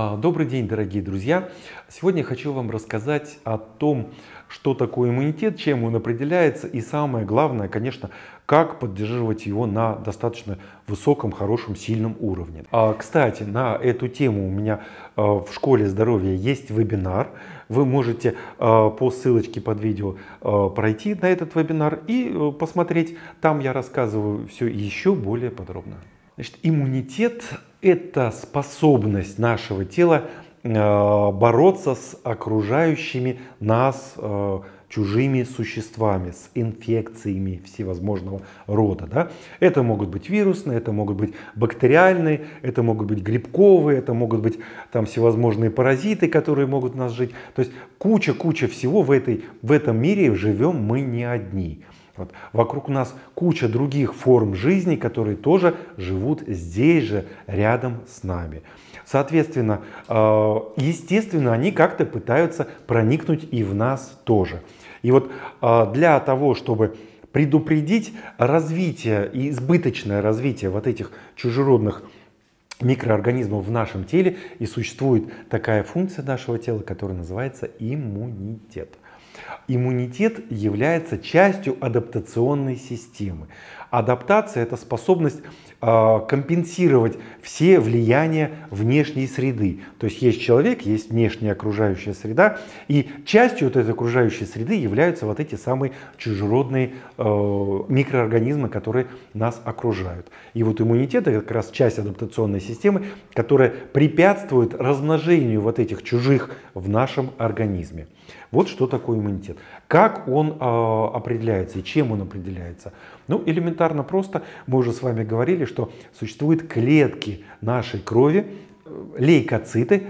А, добрый день, дорогие друзья! Сегодня хочу вам рассказать о том, что такое иммунитет, чем он определяется и самое главное, конечно, как поддерживать его на достаточно высоком, хорошем, сильном уровне. А, кстати, на эту тему у меня а, в школе здоровья есть вебинар. Вы можете по ссылочке под видео пройти на этот вебинар и э, посмотреть. Там я рассказываю все еще более подробно. Значит, иммунитет – это способность нашего тела э, бороться с окружающими нас э, чужими существами, с инфекциями всевозможного рода. Да? Это могут быть вирусные, это могут быть бактериальные, это могут быть грибковые, это могут быть там всевозможные паразиты, которые могут нас жить. То есть куча-куча всего в, этой, в этом мире живем мы не одни. Вот. Вокруг нас куча других форм жизни, которые тоже живут здесь же, рядом с нами. Соответственно, э, естественно, они как-то пытаются проникнуть и в нас тоже. И вот э, для того, чтобы предупредить развитие и избыточное развитие вот этих чужеродных микроорганизмов в нашем теле, и существует такая функция нашего тела, которая называется иммунитет. Иммунитет является частью адаптационной системы. Адаптация – это способность а, компенсировать все влияния внешней среды. То есть есть человек, есть внешняя окружающая среда, и частью вот этой окружающей среды являются вот эти самые чужеродные а, микроорганизмы, которые нас окружают. И вот иммунитет – это как раз часть адаптационной системы, которая препятствует размножению вот этих чужих в нашем организме. Вот что такое иммунитет. Как он а, определяется и чем он определяется? Ну, элементарно просто. Мы уже с вами говорили, что существуют клетки нашей крови, э, лейкоциты,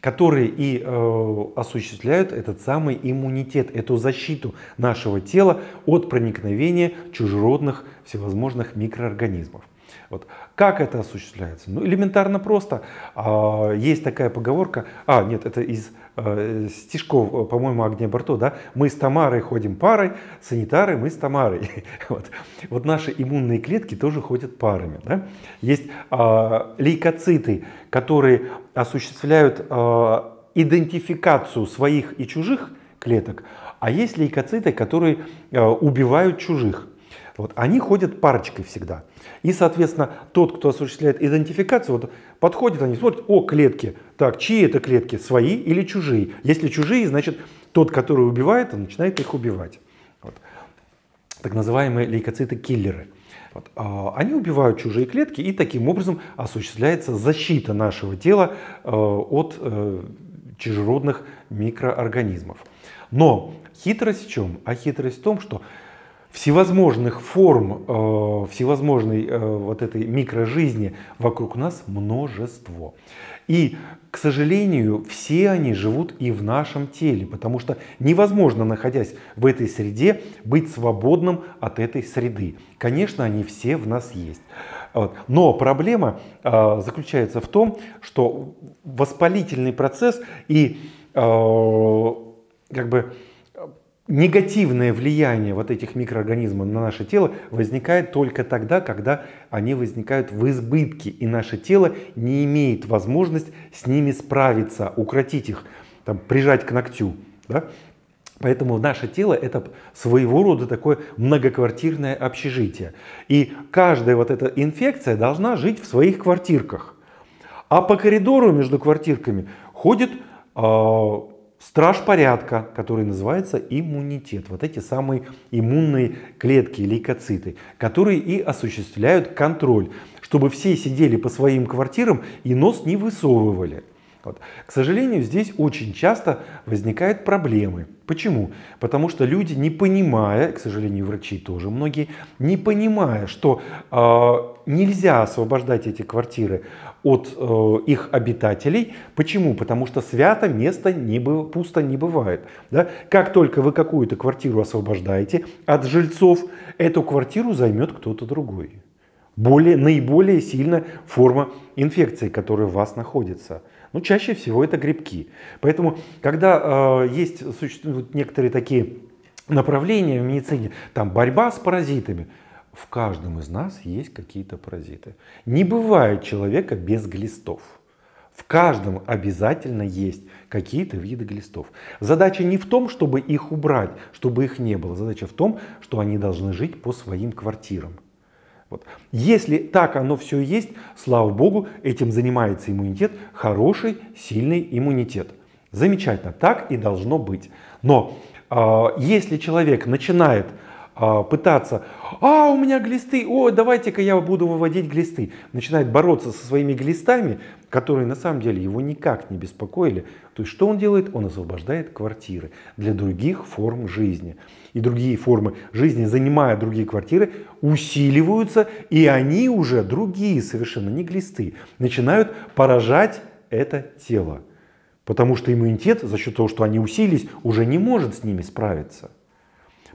которые и э, осуществляют этот самый иммунитет, эту защиту нашего тела от проникновения чужеродных всевозможных микроорганизмов. Вот. Как это осуществляется? Ну, элементарно просто. А, есть такая поговорка, а, нет, это из э, стишков, э, по-моему, Агния Барто, да? Мы с Тамарой ходим парой, санитары мы с Тамарой. Вот, вот наши иммунные клетки тоже ходят парами, да? Есть э, лейкоциты, которые осуществляют э, идентификацию своих и чужих клеток, а есть лейкоциты, которые э, убивают чужих. Вот, они ходят парочкой всегда. И, соответственно, тот, кто осуществляет идентификацию, вот, подходит, они смотрят, о, клетки. Так, чьи это клетки, свои или чужие? Если чужие, значит, тот, который убивает, он начинает их убивать. Вот. Так называемые лейкоциты-киллеры. Вот. А, они убивают чужие клетки, и таким образом осуществляется защита нашего тела э, от э, чужеродных микроорганизмов. Но хитрость в чем? А хитрость в том, что всевозможных форм, э, всевозможной э, вот этой микрожизни вокруг нас множество. И, к сожалению, все они живут и в нашем теле, потому что невозможно, находясь в этой среде, быть свободным от этой среды. Конечно, они все в нас есть. Но проблема э, заключается в том, что воспалительный процесс и как бы негативное влияние вот этих микроорганизмов на наше тело возникает только тогда, когда они возникают в избытке, и наше тело не имеет возможность с ними справиться, укротить их, там, прижать к ногтю. Да? Поэтому наше тело это своего рода такое многоквартирное общежитие. И каждая вот эта инфекция должна жить в своих квартирках. А по коридору между квартирками ходит э, страж порядка, который называется иммунитет. Вот эти самые иммунные клетки, лейкоциты, которые и осуществляют контроль, чтобы все сидели по своим квартирам и нос не высовывали. Вот. К сожалению, здесь очень часто возникают проблемы. Почему? Потому что люди, не понимая, к сожалению, врачи тоже многие, не понимая, что э, нельзя освобождать эти квартиры от э, их обитателей. Почему? Потому что свято место не бы, пусто не бывает. Да? Как только вы какую-то квартиру освобождаете от жильцов, эту квартиру займет кто-то другой. Более, наиболее сильная форма инфекции, которая в вас находится – ну, чаще всего это грибки. Поэтому, когда э, есть существуют некоторые такие направления в медицине, там борьба с паразитами, в каждом из нас есть какие-то паразиты. Не бывает человека без глистов. В каждом обязательно есть какие-то виды глистов. Задача не в том, чтобы их убрать, чтобы их не было. Задача в том, что они должны жить по своим квартирам. Вот. Если так оно все есть, слава богу, этим занимается иммунитет, хороший, сильный иммунитет. Замечательно, так и должно быть. Но э, если человек начинает а, пытаться, а у меня глисты, о, давайте-ка я буду выводить глисты. Начинает бороться со своими глистами, которые на самом деле его никак не беспокоили. То есть что он делает? Он освобождает квартиры для других форм жизни. И другие формы жизни, занимая другие квартиры, усиливаются, и они уже другие совершенно, не глисты, начинают поражать это тело. Потому что иммунитет за счет того, что они усилились, уже не может с ними справиться.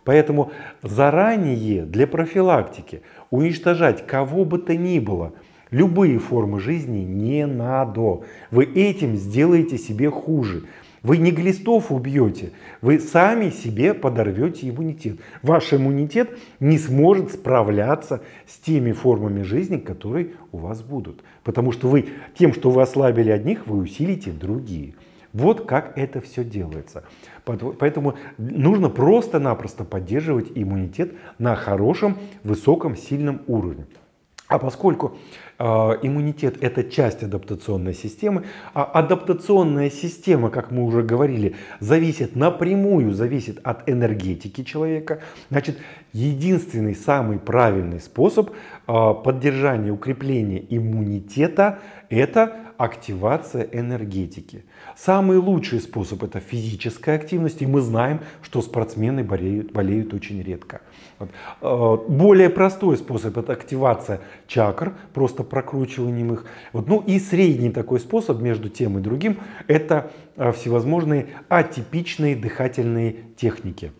Поэтому заранее для профилактики уничтожать кого бы то ни было, любые формы жизни не надо. Вы этим сделаете себе хуже. Вы не глистов убьете, вы сами себе подорвете иммунитет. Ваш иммунитет не сможет справляться с теми формами жизни, которые у вас будут. Потому что вы тем, что вы ослабили одних, вы усилите другие. Вот как это все делается. Поэтому нужно просто-напросто поддерживать иммунитет на хорошем, высоком, сильном уровне. А поскольку э, иммунитет это часть адаптационной системы, а адаптационная система, как мы уже говорили, зависит напрямую, зависит от энергетики человека, значит, единственный самый правильный способ э, поддержания, укрепления иммунитета это активация энергетики. Самый лучший способ это физическая активность, и мы знаем, что спортсмены болеют, болеют очень редко. Вот. Э, более простой способ это активация чакр, просто прокручиванием их. Вот. Ну и средний такой способ между тем и другим это э, всевозможные атипичные дыхательные техники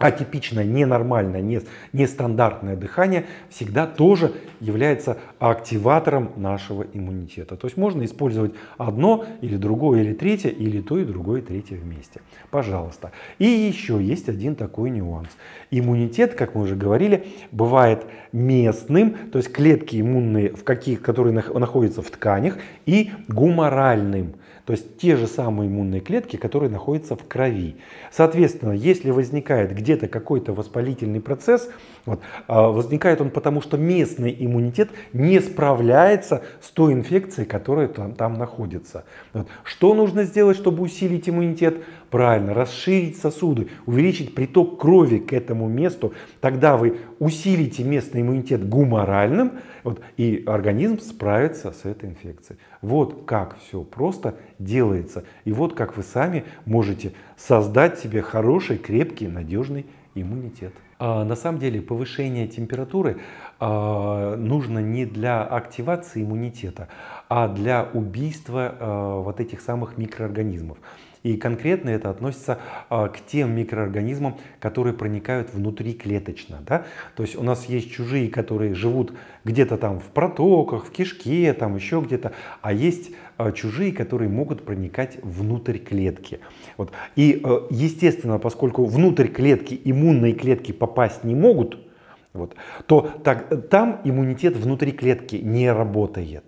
атипичное, ненормальное, не, нестандартное дыхание всегда тоже является активатором нашего иммунитета. То есть можно использовать одно или другое или третье, или то и другое и третье вместе. Пожалуйста. И еще есть один такой нюанс. Иммунитет, как мы уже говорили, бывает местным, то есть клетки иммунные, в каких, которые находятся в тканях, и гуморальным то есть те же самые иммунные клетки, которые находятся в крови. Соответственно, если возникает где-то какой-то воспалительный процесс, вот, а, возникает он потому, что местный иммунитет не справляется с той инфекцией, которая там, там находится. Вот. Что нужно сделать, чтобы усилить иммунитет? правильно, расширить сосуды, увеличить приток крови к этому месту, тогда вы усилите местный иммунитет гуморальным, вот, и организм справится с этой инфекцией. Вот как все просто делается, и вот как вы сами можете создать себе хороший, крепкий, надежный иммунитет. А, на самом деле повышение температуры а, нужно не для активации иммунитета, а для убийства а, вот этих самых микроорганизмов. И конкретно это относится а, к тем микроорганизмам, которые проникают внутриклеточно. Да? То есть у нас есть чужие, которые живут где-то там в протоках, в кишке, там еще где-то, а есть а, чужие, которые могут проникать внутрь клетки. Вот. И, э, естественно, поскольку внутрь клетки иммунные клетки попасть не могут, вот, то так, э, там иммунитет внутри клетки не работает.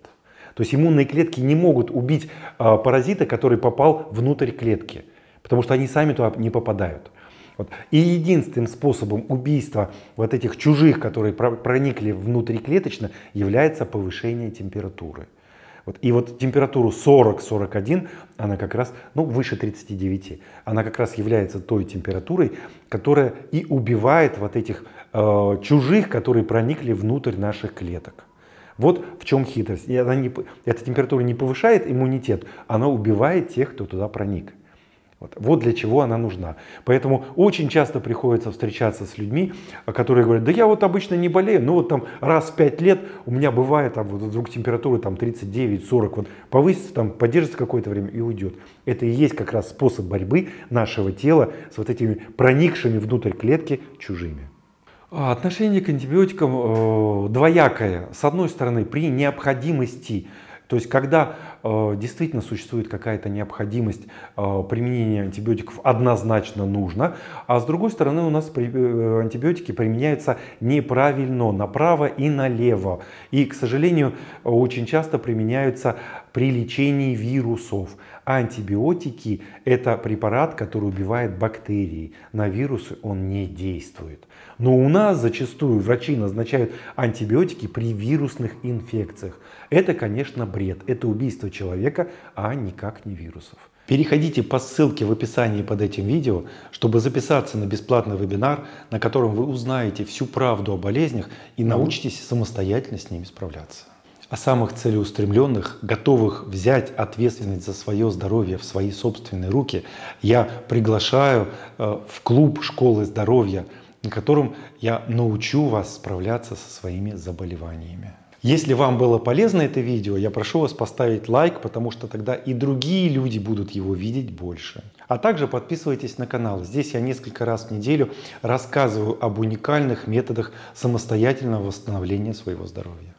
То есть иммунные клетки не могут убить а, паразита, который попал внутрь клетки, потому что они сами туда не попадают. Вот. И единственным способом убийства вот этих чужих, которые проникли внутриклеточно, является повышение температуры. Вот. И вот температуру 40-41, она как раз, ну, выше 39, она как раз является той температурой, которая и убивает вот этих э, чужих, которые проникли внутрь наших клеток. Вот в чем хитрость. И она не, эта температура не повышает иммунитет, она убивает тех, кто туда проник. Вот. вот для чего она нужна. Поэтому очень часто приходится встречаться с людьми, а, которые говорят, да я вот обычно не болею, но вот там раз в 5 лет у меня бывает там вот вдруг температура там 39-40, вот повысится, там поддержится какое-то время и уйдет. Это и есть как раз способ борьбы нашего тела с вот этими проникшими внутрь клетки чужими. А, отношение к антибиотикам э, двоякое. С одной стороны, при необходимости, то есть когда Э, действительно существует какая-то необходимость э, применения антибиотиков однозначно нужно, а с другой стороны у нас э, антибиотики применяются неправильно, направо и налево. И, к сожалению, очень часто применяются при лечении вирусов. Антибиотики – это препарат, который убивает бактерии. На вирусы он не действует. Но у нас зачастую врачи назначают антибиотики при вирусных инфекциях. Это, конечно, бред. Это убийство человека, а никак не вирусов. Переходите по ссылке в описании под этим видео, чтобы записаться на бесплатный вебинар, на котором вы узнаете всю правду о болезнях и научитесь самостоятельно с ними справляться. О самых целеустремленных, готовых взять ответственность за свое здоровье в свои собственные руки, я приглашаю э, в клуб школы здоровья, на котором я научу вас справляться со своими заболеваниями. Если вам было полезно это видео, я прошу вас поставить лайк, потому что тогда и другие люди будут его видеть больше. А также подписывайтесь на канал. Здесь я несколько раз в неделю рассказываю об уникальных методах самостоятельного восстановления своего здоровья.